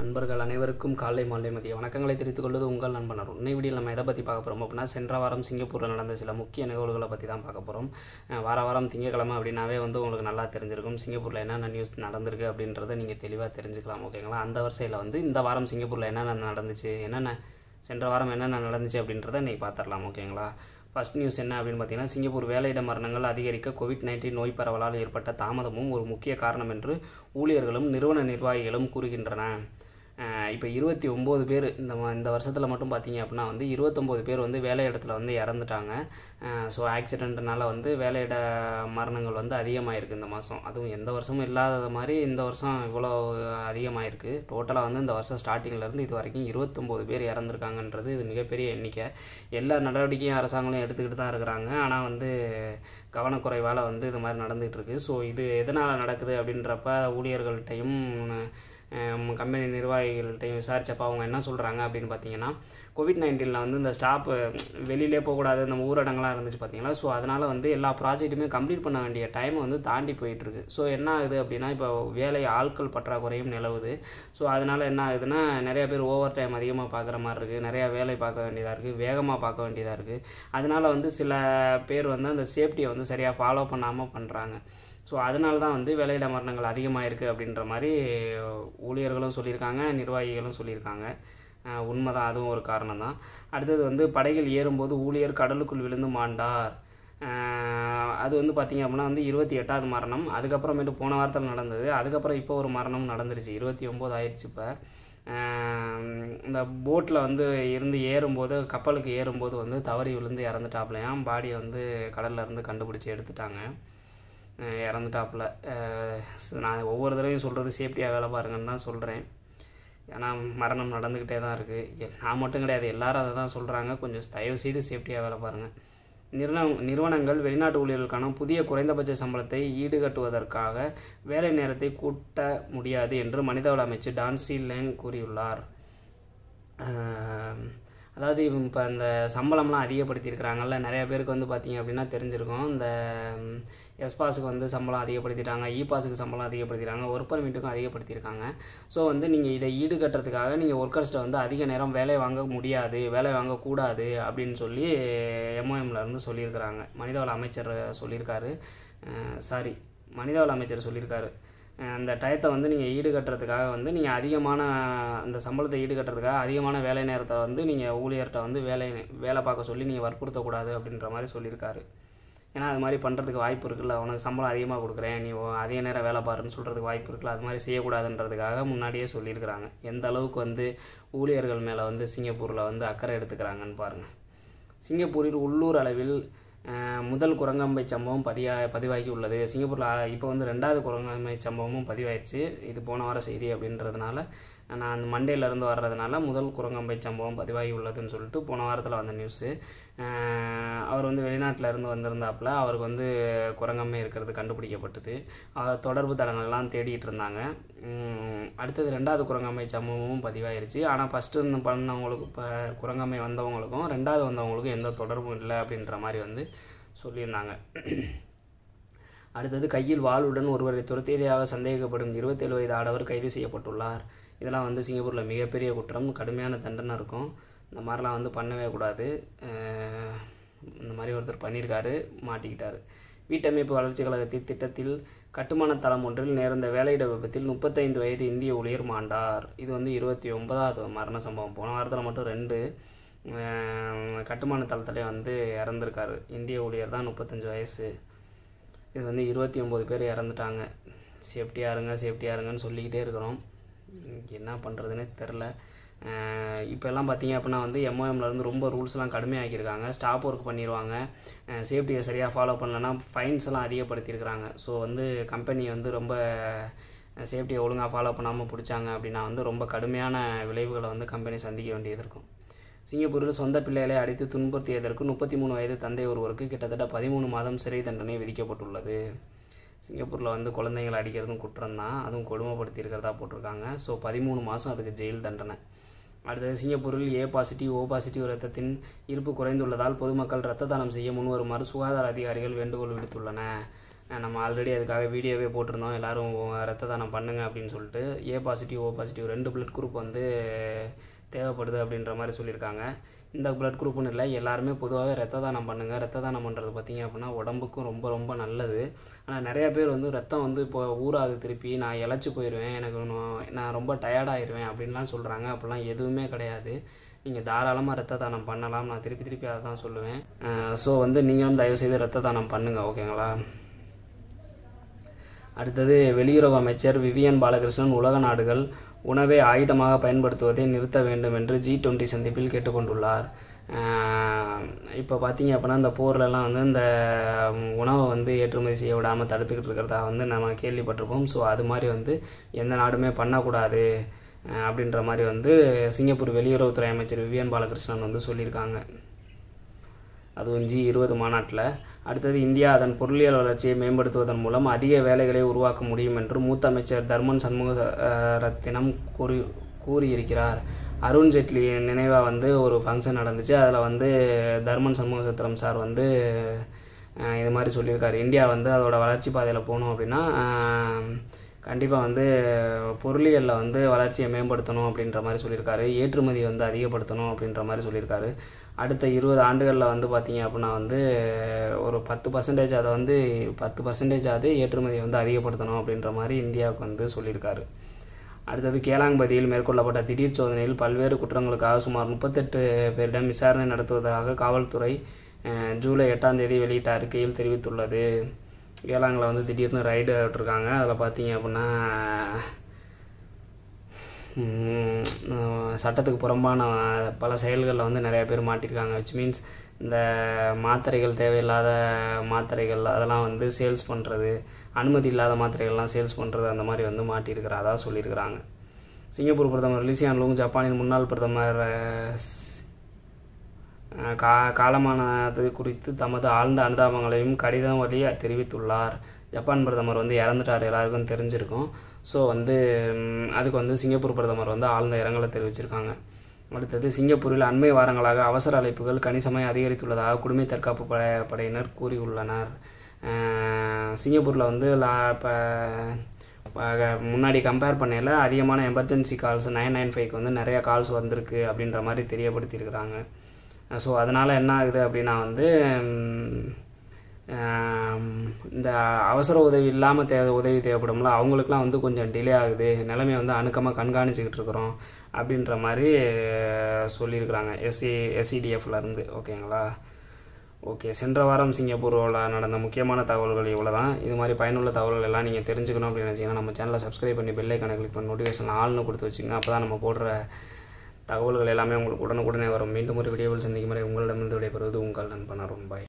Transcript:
நண்பர்கள் அனைவருக்கும் காலை மாலை மதிய வணக்கங்களை தெரிவித்துக் கொள்வது உங்கள் நண்பனர் உன்னை வீடியோ நம்ம எதை பற்றி பார்க்க போகிறோம் அப்படின்னா சென்ற வாரம் சிங்கப்பூரில் நடந்த சில முக்கிய நிகழ்வுகளை பற்றி தான் பார்க்க போகிறோம் வார வாரம் திங்கக்கிழமை அப்படின்னாவே வந்து உங்களுக்கு நல்லா தெரிஞ்சிருக்கும் சிங்கப்பூரில் என்னென்ன நியூஸ் நடந்திருக்கு அப்படின்றத நீங்கள் தெளிவாக தெரிஞ்சுக்கலாம் ஓகேங்களா அந்த வரிசையில் வந்து இந்த வாரம் சிங்கப்பூரில் என்னென்ன நடந்துச்சு என்னென்ன சென்ற வாரம் என்னென்ன நடந்துச்சு அப்படின்றத இன்றைக்கி பார்த்துடலாம் ஓகேங்களா ஃபஸ்ட் நியூஸ் என்ன அப்படின்னு பார்த்தீங்கன்னா சிங்கப்பூர் வேலையிட மரணங்கள் அதிகரிக்க கோவிட் நைன்டீன் நோய் பரவலால் ஏற்பட்ட தாமதமும் ஒரு முக்கிய காரணம் என்று ஊழியர்களும் நிறுவன நிர்வாகிகளும் கூறுகின்றன இப்போ இருபத்தி ஒம்பது பேர் இந்த இந்த வருஷத்தில் மட்டும் பார்த்திங்க அப்படின்னா வந்து இருபத்தொம்போது பேர் வந்து வேலை இடத்துல வந்து இறந்துட்டாங்க ஸோ ஆக்சிடெண்ட்டுனால வந்து வேலையிட மரணங்கள் வந்து அதிகமாகிருக்கு இந்த மாதம் அதுவும் எந்த வருஷமும் இல்லாத மாதிரி இந்த வருஷம் இவ்வளோ அதிகமாகிருக்கு டோட்டலாக வந்து இந்த வருஷம் ஸ்டார்டிங்கிலேருந்து இது வரைக்கும் இருபத்தொம்போது பேர் இறந்துருக்காங்கன்றது இது மிகப்பெரிய எண்ணிக்கை எல்லா நடவடிக்கையும் அரசாங்கமும் எடுத்துக்கிட்டு தான் இருக்கிறாங்க ஆனால் வந்து கவனக்குறைவால் வந்து இது மாதிரி நடந்துகிட்ருக்கு ஸோ இது எதனால் நடக்குது அப்படின்றப்ப ஊழியர்கள்ட்டையும் கம்பெனி நிர்வாகிகள்கிட்டையும் விசாரித்தப்போ அவங்க என்ன சொல்கிறாங்க அப்படின்னு பார்த்தீங்கன்னா கோவிட் நைன்டீனில் வந்து இந்த ஸ்டாப்பு வெளியிலே போகக்கூடாது இந்த ஊரடங்கெலாம் இருந்துச்சு பார்த்தீங்களா ஸோ அதனால் வந்து எல்லா ப்ராஜெக்ட்டுமே கம்ப்ளீட் பண்ண வேண்டிய டைம் வந்து தாண்டி போயிட்டுருக்கு ஸோ என்ன ஆகுது அப்படின்னா இப்போ வேலை ஆட்கள் பற்றாக்குறையும் நிலவுது ஸோ அதனால் என்ன ஆகுதுன்னா நிறைய பேர் ஓவர் டைம் அதிகமாக பார்க்குற மாதிரி இருக்குது நிறையா வேலை பார்க்க வேண்டியதாக இருக்குது வேகமாக பார்க்க வேண்டியதாக இருக்குது அதனால் வந்து சில பேர் வந்து அந்த சேஃப்டியை வந்து சரியாக ஃபாலோ பண்ணாமல் பண்ணுறாங்க ஸோ அதனால தான் வந்து வேலையிட மரணங்கள் அதிகமாக இருக்குது அப்படின்ற மாதிரி ஊழியர்களும் சொல்லியிருக்காங்க நிர்வாகிகளும் சொல்லியிருக்காங்க உண்மைதான் அதுவும் ஒரு காரணம் தான் அடுத்தது வந்து படைகள் ஏறும்போது ஊழியர் கடலுக்குள் விழுந்து மாண்டார் அது வந்து பார்த்திங்க அப்படின்னா வந்து இருபத்தி எட்டாவது மரணம் அதுக்கப்புறமேட்டு போன வாரத்தில் நடந்தது அதுக்கப்புறம் இப்போ ஒரு மரணம் நடந்துருச்சு இருபத்தி ஒம்பது ஆயிடுச்சு இப்போ இந்த போட்டில் வந்து இருந்து ஏறும்போது கப்பலுக்கு ஏறும்போது வந்து தவறி விழுந்து இறந்துட்டாப்லையாம் பாடியை வந்து கடலில் இருந்து கண்டுபிடிச்சி எடுத்துட்டாங்க இறந்துட்டாப்புல நான் ஒவ்வொரு தடவையும் சொல்கிறது சேஃப்டியாக வேலை பாருங்கன்னு தான் சொல்கிறேன் ஏன்னா மரணம் நடந்துக்கிட்டே தான் இருக்குது நான் மட்டும் கிடையாது எல்லாரும் அதை தான் சொல்கிறாங்க கொஞ்சம் தயவு செய்து சேஃப்டியாக வேலை பாருங்கள் நிறுவன நிறுவனங்கள் வெளிநாட்டு ஊழியர்களுக்கான புதிய குறைந்தபட்ச சம்பளத்தை ஈடுகட்டுவதற்காக வேலை நேரத்தை கூட்ட முடியாது என்று மனிதவள அமைச்சர் டான்சி லேங் கூறியுள்ளார் அதாவது இவங்க இப்போ இந்த சம்பளம்லாம் அதிகப்படுத்தியிருக்கிறாங்கல்ல நிறைய பேருக்கு வந்து பார்த்திங்க அப்படின்னா தெரிஞ்சிருக்கும் இந்த எஸ்பாஸுக்கு வந்து சம்பளம் அதிகப்படுத்திட்டாங்க பாஸுக்கு சம்பளம் அதிகப்படுத்திட்டாங்க ஒர்க் பர்மிட்டுக்கும் அதிகப்படுத்தியிருக்காங்க ஸோ வந்து நீங்கள் இதை ஈடுகட்டுறதுக்காக நீங்கள் ஒர்க்கர்ஸ்ட்டை வந்து அதிக நேரம் வேலை வாங்க முடியாது வேலை வாங்கக்கூடாது அப்படின்னு சொல்லி இருந்து சொல்லியிருக்கிறாங்க மனிதவள அமைச்சர் சொல்லியிருக்காரு சாரி மனிதவள அமைச்சர் சொல்லியிருக்காரு அந்த டயத்தை வந்து நீங்கள் ஈடுகட்டுறதுக்காக வந்து நீங்கள் அதிகமான அந்த சம்பளத்தை ஈடுகட்டுறதுக்காக அதிகமான வேலை நேரத்தை வந்து நீங்கள் ஊழியர்கிட்ட வந்து வேலை வேலை பார்க்க சொல்லி நீங்கள் வற்புறுத்தக்கூடாது அப்படின்ற மாதிரி சொல்லியிருக்காரு ஏன்னா அது மாதிரி பண்ணுறதுக்கு வாய்ப்பு இருக்குல்ல உனக்கு சம்பளம் அதிகமாக கொடுக்குறேன் நீ அதிக நேரம் வேலை பாருன்னு சொல்கிறதுக்கு வாய்ப்பு இருக்குல்ல அது மாதிரி செய்யக்கூடாதுன்றதுக்காக முன்னாடியே சொல்லியிருக்கிறாங்க எந்த அளவுக்கு வந்து ஊழியர்கள் மேலே வந்து சிங்கப்பூரில் வந்து அக்கறை எடுத்துக்கிறாங்கன்னு பாருங்கள் சிங்கப்பூரில் உள்ளூர் அளவில் முதல் குரங்கம்பை சம்பவம் பதியா பதிவாகி உள்ளது சிங்கப்பூரில் இப்போ வந்து ரெண்டாவது குரங்கம்பை சம்பவமும் பதிவாயிடுச்சு இது போன வார செய்தி அப்படின்றதுனால நான் அந்த மண்டேலேருந்து வர்றதுனால முதல் குரங்கம்பை சம்பவம் பதிவாகி உள்ளதுன்னு சொல்லிட்டு போன வாரத்தில் வந்த நியூஸு அவர் வந்து வெளிநாட்டிலேருந்து வந்திருந்தாப்புல அவருக்கு வந்து குரங்கம்மை இருக்கிறது கண்டுபிடிக்கப்பட்டது தொடர்பு தளங்கள்லாம் தேடிட்டு இருந்தாங்க அடுத்தது ரெண்டாவது குரங்கம்மை சம்பவமும் பதிவாயிருச்சு ஆனால் ஃபஸ்ட்டு பண்ணவங்களுக்கு இப்போ குரங்கம்மை வந்தவங்களுக்கும் ரெண்டாவது வந்தவங்களுக்கும் எந்த தொடர்பும் இல்லை அப்படின்ற மாதிரி வந்து சொல்லியிருந்தாங்க அடுத்தது கையில் வாளுடன் ஒருவரை துரத்தியதையாக சந்தேகப்படும் இருபத்தேழு வயது ஆடவர் கைது செய்யப்பட்டுள்ளார் இதெல்லாம் வந்து சிங்கப்பூரில் மிகப்பெரிய குற்றம் கடுமையான தண்டனை இருக்கும் இந்த மாதிரிலாம் வந்து பண்ணவே கூடாது இந்த மாதிரி ஒருத்தர் பண்ணியிருக்காரு மாட்டிக்கிட்டார் வீட்டமைப்பு வளர்ச்சி கழகத்தின் திட்டத்தில் கட்டுமான தளம் ஒன்றில் நேர்ந்த வேலையிட விபத்தில் முப்பத்தைந்து வயது இந்திய ஊழியர் மாண்டார் இது வந்து இருபத்தி ஒன்பதாவது மரண சம்பவம் போன வாரத்தில் மட்டும் ரெண்டு கட்டுமான தளத்திலே வந்து இறந்துருக்காரு இந்திய ஊழியர் தான் முப்பத்தஞ்சு வயசு இது வந்து இருபத்தி ஒம்பது பேர் இறந்துட்டாங்க சேஃப்டியாக இருங்க சேஃப்டியாக இருங்கன்னு சொல்லிக்கிட்டே இருக்கிறோம் என்ன பண்ணுறதுனே தெரில இப்போல்லாம் பார்த்தீங்க அப்படின்னா வந்து எம்ஓஎம்லேருந்து ரொம்ப ரூல்ஸ்லாம் கடுமையாக்கியிருக்காங்க ஸ்டாப் ஒர்க் பண்ணிடுவாங்க சேஃப்டியை சரியாக ஃபாலோ பண்ணலன்னா ஃபைன்ஸ் எல்லாம் அதிகப்படுத்தியிருக்கிறாங்க ஸோ வந்து கம்பெனி வந்து ரொம்ப சேஃப்டியை ஒழுங்காக ஃபாலோ பண்ணாமல் பிடிச்சாங்க அப்படின்னா வந்து ரொம்ப கடுமையான விளைவுகளை வந்து கம்பெனி சந்திக்க வேண்டியது இருக்கும் சிங்கப்பூரில் சொந்த பிள்ளைகளை அடித்து துன்புறுத்தியதற்கு முப்பத்தி மூணு வயது தந்தை ஒருவருக்கு கிட்டத்தட்ட பதிமூணு மாதம் சிறை தண்டனை விதிக்கப்பட்டுள்ளது சிங்கப்பூரில் வந்து குழந்தைங்களை அடிக்கிறதும் குற்றம் தான் அதுவும் கொடுமைப்படுத்தி இருக்கிறதா போட்டிருக்காங்க ஸோ பதிமூணு மாதம் அதுக்கு ஜெயில் தண்டனை அடுத்தது சிங்கப்பூரில் ஏ பாசிட்டிவ் ஓ பாசிட்டிவ் ரத்தத்தின் இருப்பு குறைந்துள்ளதால் பொதுமக்கள் ரத்த தானம் செய்ய முன்வருமாறு சுகாதார அதிகாரிகள் வேண்டுகோள் விடுத்துள்ளன நம்ம ஆல்ரெடி அதுக்காக வீடியோவே போட்டிருந்தோம் எல்லோரும் ரத்த தானம் பண்ணுங்கள் அப்படின்னு சொல்லிட்டு ஏ பாசிட்டிவ் ஓ பாசிட்டிவ் ரெண்டு பிளட் குரூப் வந்து தேவைப்படுது அப்படின்ற மாதிரி சொல்லியிருக்காங்க இந்த ப்ளட் குரூப்னு இல்லை எல்லாருமே பொதுவாகவே ரத்த தானம் பண்ணுங்கள் ரத்த தானம் பண்ணுறது பார்த்திங்க அப்படின்னா உடம்புக்கும் ரொம்ப ரொம்ப நல்லது ஆனால் நிறையா பேர் வந்து ரத்தம் வந்து இப்போ ஊறாது திருப்பி நான் இழைச்சி போயிடுவேன் எனக்கு நான் ரொம்ப டயர்டாயிருவேன் அப்படின்லாம் சொல்கிறாங்க அப்படிலாம் எதுவுமே கிடையாது நீங்கள் தாராளமாக ரத்த தானம் பண்ணலாம் நான் திருப்பி திருப்பி அதை தான் சொல்லுவேன் ஸோ வந்து நீங்களும் தயவுசெய்து ரத்த தானம் பண்ணுங்கள் ஓகேங்களா அடுத்தது வெளியுறவு அமைச்சர் விவியன் பாலகிருஷ்ணன் உலக நாடுகள் உணவை ஆயுதமாக பயன்படுத்துவதை நிறுத்த வேண்டும் என்று ஜி டுவெண்ட்டி சந்திப்பில் கேட்டுக்கொண்டுள்ளார் இப்போ பார்த்தீங்க அப்படின்னா இந்த போர்லலாம் வந்து இந்த உணவை வந்து ஏற்றுமதி செய்ய விடாமல் தடுத்துக்கிட்டு இருக்கிறதா வந்து நம்ம கேள்விப்பட்டிருப்போம் ஸோ அது மாதிரி வந்து எந்த நாடுமே பண்ணக்கூடாது அப்படின்ற மாதிரி வந்து சிங்கப்பூர் வெளியுறவுத்துறை அமைச்சர் விவியன் பாலகிருஷ்ணன் வந்து சொல்லியிருக்காங்க அதுவும் ஜி இருபது மாநாட்டில் அடுத்தது இந்தியா அதன் பொருளியல் வளர்ச்சியை மேம்படுத்துவதன் மூலம் அதிக வேலைகளை உருவாக்க முடியும் என்று மூத்த அமைச்சர் தர்மன் சண்முக ரத்தினம் கூறி கூறியிருக்கிறார் அருண் ஜேட்லி நினைவாக வந்து ஒரு ஃபங்க்ஷன் நடந்துச்சு அதில் வந்து தர்மன் சண்முக சத்திரம் சார் வந்து இது மாதிரி சொல்லியிருக்காரு இந்தியா வந்து அதோடய வளர்ச்சி பாதையில் போகணும் அப்படின்னா கண்டிப்பாக வந்து பொருளியலில் வந்து வளர்ச்சியை மேம்படுத்தணும் அப்படின்ற மாதிரி சொல்லியிருக்காரு ஏற்றுமதி வந்து அதிகப்படுத்தணும் அப்படின்ற மாதிரி சொல்லியிருக்காரு அடுத்த இருபது ஆண்டுகளில் வந்து பார்த்திங்க அப்படின்னா வந்து ஒரு பத்து பர்சன்டேஜ் அதை வந்து பத்து பர்சன்டேஜாவது ஏற்றுமதியை வந்து அதிகப்படுத்தணும் அப்படின்ற மாதிரி இந்தியாவுக்கு வந்து சொல்லியிருக்காரு அடுத்தது கேலாங்பதியில் மேற்கொள்ளப்பட்ட திடீர் சோதனையில் பல்வேறு குற்றங்களுக்காக சுமார் முப்பத்தெட்டு பேரிடம் விசாரணை நடத்துவதாக காவல்துறை ஜூலை எட்டாம் தேதி வெளியிட்ட அறிக்கையில் தெரிவித்துள்ளது கேளாங்கில் வந்து திடீர்னு ரைடு விட்டுருக்காங்க அதில் பார்த்தீங்க அப்படின்னா சட்டத்துக்கு புறம்பான பல செயல்களில் வந்து நிறையா பேர் மாட்டியிருக்காங்க விச் மீன்ஸ் இந்த மாத்திரைகள் தேவையில்லாத மாத்திரைகள் அதெல்லாம் வந்து சேல்ஸ் பண்ணுறது அனுமதி இல்லாத மாத்திரைகள்லாம் சேல்ஸ் பண்ணுறது அந்த மாதிரி வந்து மாட்டியிருக்கிறதா சொல்லியிருக்கிறாங்க சிங்கப்பூர் பிரதமர் லிசியான் லூங் ஜப்பானின் முன்னாள் பிரதமர் கா காலமானது குறித்து தமது ஆழ்ந்த அனுதாபங்களையும் கடிதம் வழி தெரிவித்துள்ளார் ஜப்பான் பிரதமர் வந்து இறந்துட்டார் எல்லாருக்கும் தெரிஞ்சிருக்கும் ஸோ வந்து அதுக்கு வந்து சிங்கப்பூர் பிரதமர் வந்து ஆழ்ந்த இரங்கலை தெரிவிச்சிருக்காங்க அடுத்தது சிங்கப்பூரில் அண்மை வாரங்களாக அவசர அழைப்புகள் கணிசமாக அதிகரித்துள்ளதாக குடிமை தற்காப்பு படை படையினர் கூறியுள்ளனர் சிங்கப்பூரில் வந்து லா இப்போ முன்னாடி கம்பேர் பண்ணையில் அதிகமான எமர்ஜென்சி கால்ஸ் நைன் நைன் ஃபைவ்க்கு வந்து நிறையா கால்ஸ் வந்திருக்கு அப்படின்ற மாதிரி தெரியப்படுத்தியிருக்கிறாங்க ஸோ அதனால் என்ன ஆகுது அப்படின்னா வந்து இந்த அவசர உதவி இல்லாமல் தே உதவி தேவைப்படும்ல அவங்களுக்குலாம் வந்து கொஞ்சம் டிலே ஆகுது நிலைமையை வந்து அணுக்கமாக கண்காணிச்சிக்கிட்டு இருக்கிறோம் அப்படின்ற மாதிரி சொல்லியிருக்கிறாங்க எஸ்சி எஸ்சிடிஎஃப்லேருந்து ஓகேங்களா ஓகே சென்ற வாரம் சிங்கப்பூரில் நடந்த முக்கியமான தகவல்கள் இவ்வளோ தான் இது மாதிரி பயனுள்ள தகவல்கள் எல்லாம் நீங்கள் தெரிஞ்சுக்கணும் அப்படின்னு வச்சிங்கன்னா நம்ம சேனலை சப்ஸ்கிரைப் பண்ணி பெல்லைக்கான கிளிக் பண்ணி நோட்டிஃபிகேஷன் ஆள்னு கொடுத்து வச்சுங்க அப்போ தான் நம்ம போடுற தகவல்கள் எல்லாமே உங்களுக்கு உடனுக்குடனே வரும் மீண்டும் ஒரு வீடியோவில் சந்திக்கும் வரை உங்களிடமிருந்து விடைபெறுவது உங்கள் நண்பனரும் பாய்